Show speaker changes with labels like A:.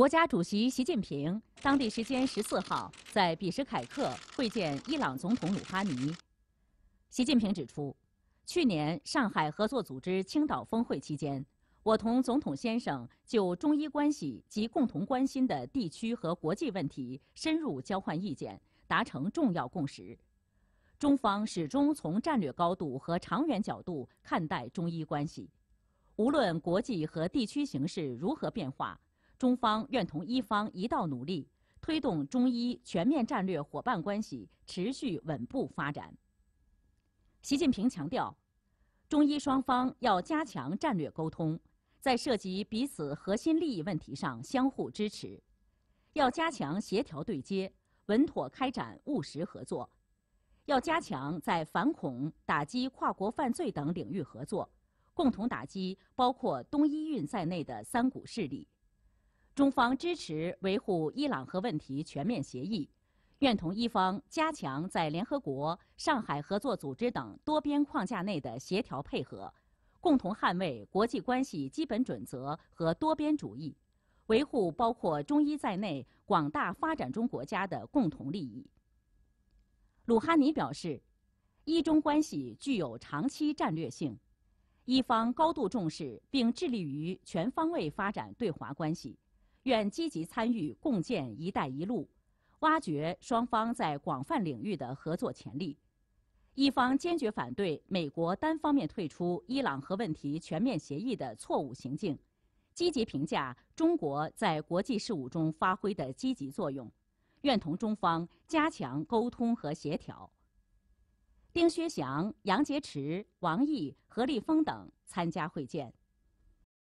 A: 国家主席习近平当地时间十四号在比什凯克会见伊朗总统鲁哈尼。习近平指出，去年上海合作组织青岛峰会期间，我同总统先生就中伊关系及共同关心的地区和国际问题深入交换意见，达成重要共识。中方始终从战略高度和长远角度看待中伊关系，无论国际和地区形势如何变化。中方愿同伊方一道努力，推动中伊全面战略伙伴关系持续稳步发展。习近平强调，中伊双方要加强战略沟通，在涉及彼此核心利益问题上相互支持，要加强协调对接，稳妥开展务实合作，要加强在反恐、打击跨国犯罪等领域合作，共同打击包括东伊运在内的三股势力。中方支持维护伊朗核问题全面协议，愿同伊方加强在联合国、上海合作组织等多边框架内的协调配合，共同捍卫国际关系基本准则和多边主义，维护包括中伊在内广大发展中国家的共同利益。鲁哈尼表示，伊中关系具有长期战略性，伊方高度重视并致力于全方位发展对华关系。愿积极参与共建“一带一路”，挖掘双方在广泛领域的合作潜力。一方坚决反对美国单方面退出伊朗核问题全面协议的错误行径，积极评价中国在国际事务中发挥的积极作用，愿同中方加强沟通和协调。丁薛祥、杨洁篪、王毅、何立峰等参加会见。